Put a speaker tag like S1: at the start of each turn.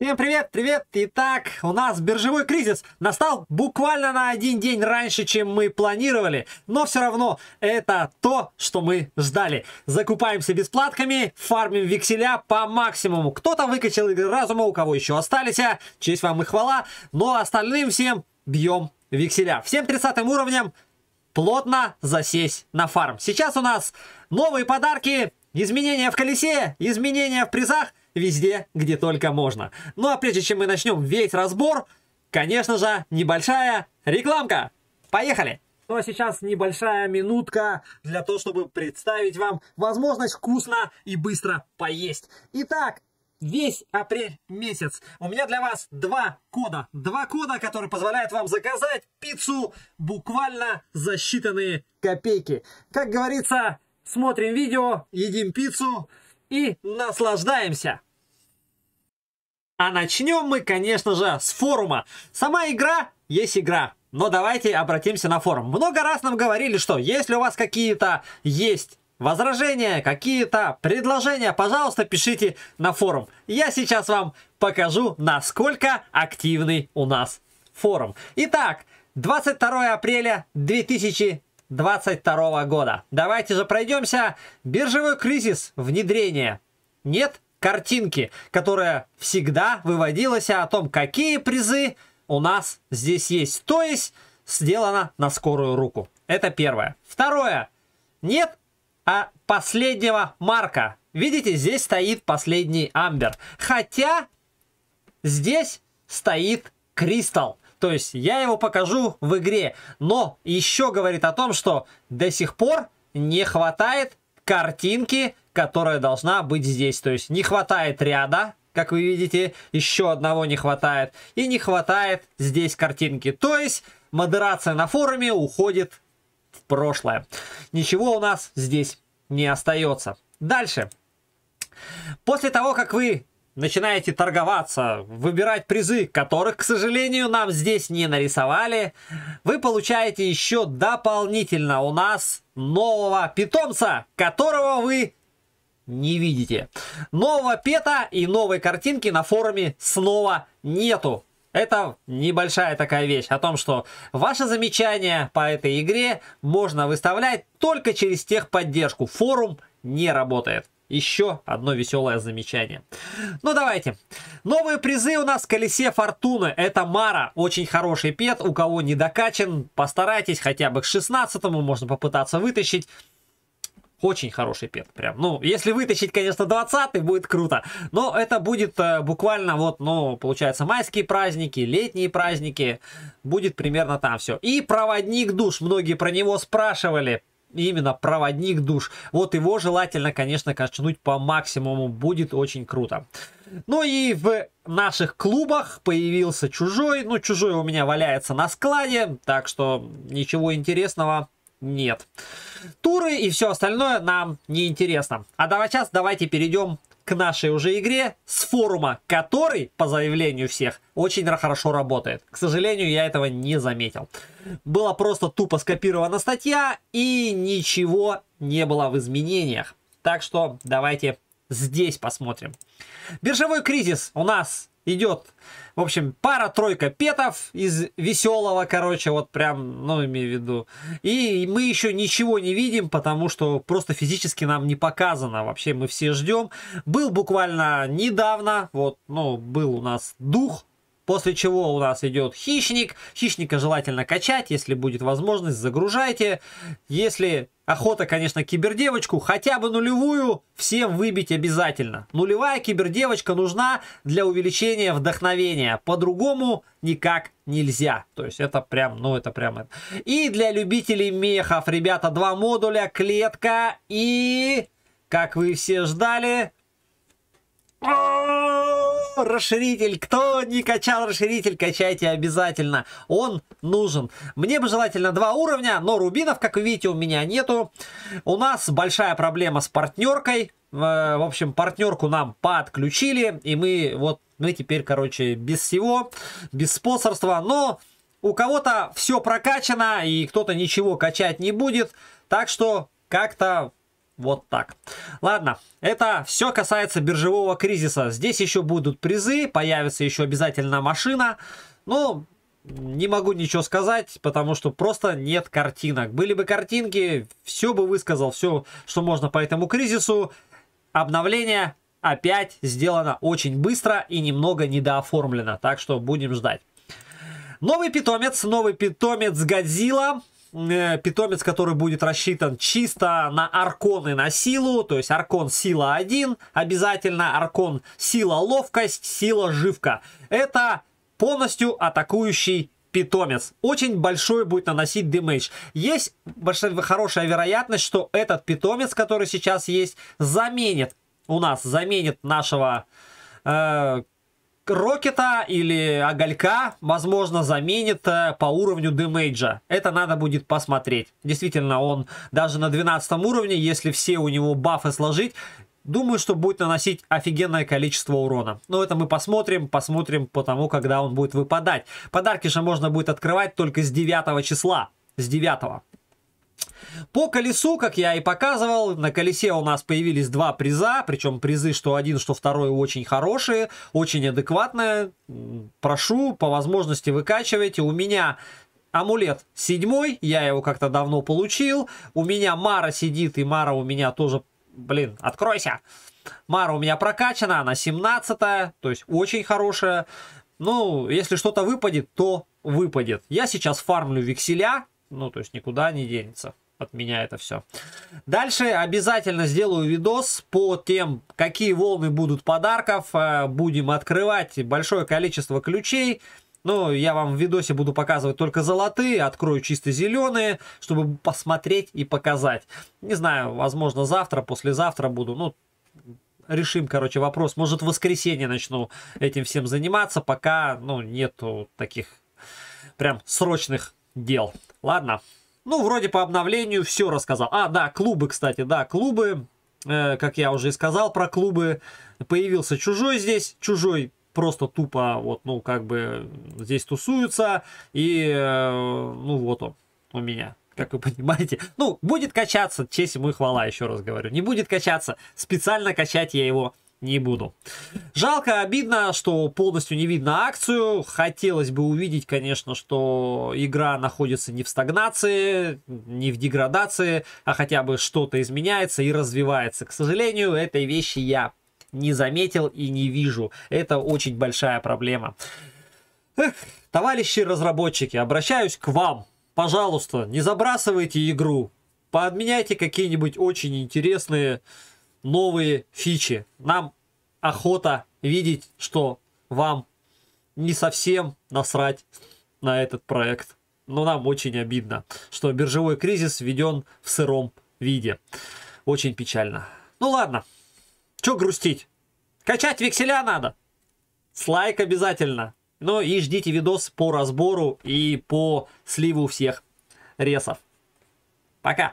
S1: Всем привет, привет! Итак, у нас биржевой кризис настал буквально на один день раньше, чем мы планировали, но все равно это то, что мы ждали. Закупаемся бесплатками, фармим векселя по максимуму. Кто-то выкачал игры разума, у кого еще остались, а честь вам и хвала, но остальным всем бьем векселя. Всем 30 уровням плотно засесть на фарм. Сейчас у нас новые подарки, изменения в колесе, изменения в призах – везде, где только можно. Ну а прежде чем мы начнем весь разбор, конечно же, небольшая рекламка. Поехали! Ну а сейчас небольшая минутка для того, чтобы представить вам возможность вкусно и быстро поесть. Итак, весь апрель месяц. У меня для вас два кода. Два кода, которые позволяют вам заказать пиццу буквально за считанные копейки. Как говорится, смотрим видео, едим пиццу и наслаждаемся. А начнем мы, конечно же, с форума. Сама игра есть игра. Но давайте обратимся на форум. Много раз нам говорили, что если у вас какие-то есть возражения, какие-то предложения, пожалуйста, пишите на форум. Я сейчас вам покажу, насколько активный у нас форум. Итак, 22 апреля 2022 года. Давайте же пройдемся. Биржевой кризис, внедрение. Нет картинки, которая всегда выводилась о том, какие призы у нас здесь есть. То есть сделано на скорую руку. Это первое. Второе. Нет а последнего марка. Видите, здесь стоит последний амбер. Хотя здесь стоит кристалл. То есть я его покажу в игре. Но еще говорит о том, что до сих пор не хватает картинки которая должна быть здесь. То есть не хватает ряда, как вы видите, еще одного не хватает. И не хватает здесь картинки. То есть модерация на форуме уходит в прошлое. Ничего у нас здесь не остается. Дальше. После того, как вы начинаете торговаться, выбирать призы, которых, к сожалению, нам здесь не нарисовали, вы получаете еще дополнительно у нас нового питомца, которого вы не видите. Нового пета и новой картинки на форуме снова нету. Это небольшая такая вещь о том, что ваши замечания по этой игре можно выставлять только через техподдержку. Форум не работает. Еще одно веселое замечание. Ну давайте. Новые призы у нас в колесе фортуны. Это Мара. Очень хороший пет. У кого не докачан, постарайтесь хотя бы к 16 можно попытаться вытащить. Очень хороший пет, прям. Ну, если вытащить, конечно, 20 будет круто. Но это будет э, буквально вот, ну, получается, майские праздники, летние праздники. Будет примерно там все. И проводник душ. Многие про него спрашивали именно проводник душ. Вот его желательно, конечно, качнуть по максимуму. Будет очень круто. Ну и в наших клубах появился чужой. Ну, чужой у меня валяется на складе, так что ничего интересного нет. Туры и все остальное нам не интересно. А давай сейчас давайте перейдем к нашей уже игре с форума, который, по заявлению всех, очень хорошо работает. К сожалению, я этого не заметил. Была просто тупо скопирована статья и ничего не было в изменениях. Так что давайте здесь посмотрим. Биржевой кризис у нас идет. В общем, пара-тройка петов из веселого, короче, вот прям, ну, имею в виду. И мы еще ничего не видим, потому что просто физически нам не показано. Вообще мы все ждем. Был буквально недавно, вот, ну, был у нас дух После чего у нас идет хищник. Хищника желательно качать, если будет возможность, загружайте. Если охота, конечно, кибердевочку, хотя бы нулевую, всем выбить обязательно. Нулевая кибердевочка нужна для увеличения вдохновения. По-другому никак нельзя. То есть это прям, ну это прям... И для любителей мехов, ребята, два модуля, клетка и... Как вы все ждали, расширитель? Кто не качал расширитель? Качайте обязательно. Он нужен. Мне бы желательно два уровня, но рубинов, как вы видите, у меня нету. У нас большая проблема с партнеркой. Э, в общем, партнерку нам подключили, и мы вот мы теперь, короче, без всего, без спонсорства, но у кого-то все прокачано, и кто-то ничего качать не будет, так что как-то вот так. Ладно, это все касается биржевого кризиса. Здесь еще будут призы, появится еще обязательно машина. Ну, не могу ничего сказать, потому что просто нет картинок. Были бы картинки, все бы высказал, все, что можно по этому кризису. Обновление опять сделано очень быстро и немного недооформлено, так что будем ждать. Новый питомец, новый питомец Годзилла. Э, питомец, который будет рассчитан чисто на арконы на силу, то есть аркон сила 1, обязательно аркон сила ловкость, сила живка. Это полностью атакующий питомец. Очень большой будет наносить дэмэдж. Есть большая, хорошая вероятность, что этот питомец, который сейчас есть, заменит у нас, заменит нашего э, Рокета или Оголька, возможно, заменит э, по уровню демейджа. Это надо будет посмотреть. Действительно, он даже на 12 уровне, если все у него бафы сложить, Думаю, что будет наносить офигенное количество урона. Но это мы посмотрим, посмотрим по тому, когда он будет выпадать. Подарки же можно будет открывать только с 9 числа. С 9. По колесу, как я и показывал, на колесе у нас появились два приза, причем призы, что один, что второй, очень хорошие, очень адекватные. Прошу, по возможности выкачивайте. У меня амулет седьмой, я его как-то давно получил. У меня Мара сидит, и Мара у меня тоже... Блин, откройся! Мара у меня прокачана, она 17 то есть очень хорошая. Ну, если что-то выпадет, то выпадет. Я сейчас фармлю векселя, ну, то есть никуда не денется от меня это все. Дальше обязательно сделаю видос по тем, какие волны будут подарков. Э, будем открывать большое количество ключей. Ну, я вам в видосе буду показывать только золотые, открою чисто зеленые, чтобы посмотреть и показать. Не знаю, возможно, завтра, послезавтра буду. Ну, решим, короче, вопрос. Может, в воскресенье начну этим всем заниматься, пока, ну, нету таких прям срочных дел. Ладно. Ну, вроде по обновлению все рассказал. А, да, клубы, кстати, да, клубы. Э, как я уже и сказал про клубы. Появился чужой здесь. Чужой просто тупо, вот, ну, как бы здесь тусуются. И, э, ну, вот он у меня как вы понимаете. Ну, будет качаться, честь ему и хвала, еще раз говорю. Не будет качаться. Специально качать я его не буду. Жалко, обидно, что полностью не видно акцию. Хотелось бы увидеть, конечно, что игра находится не в стагнации, не в деградации, а хотя бы что-то изменяется и развивается. К сожалению, этой вещи я не заметил и не вижу. Это очень большая проблема. Эх, товарищи разработчики, обращаюсь к вам. Пожалуйста, не забрасывайте игру. Поотменяйте какие-нибудь очень интересные новые фичи. Нам охота видеть, что вам не совсем насрать на этот проект. Но нам очень обидно, что биржевой кризис введен в сыром виде. Очень печально. Ну ладно, что грустить? Качать векселя надо. С лайк обязательно. Ну и ждите видос по разбору и по сливу всех ресов. Пока.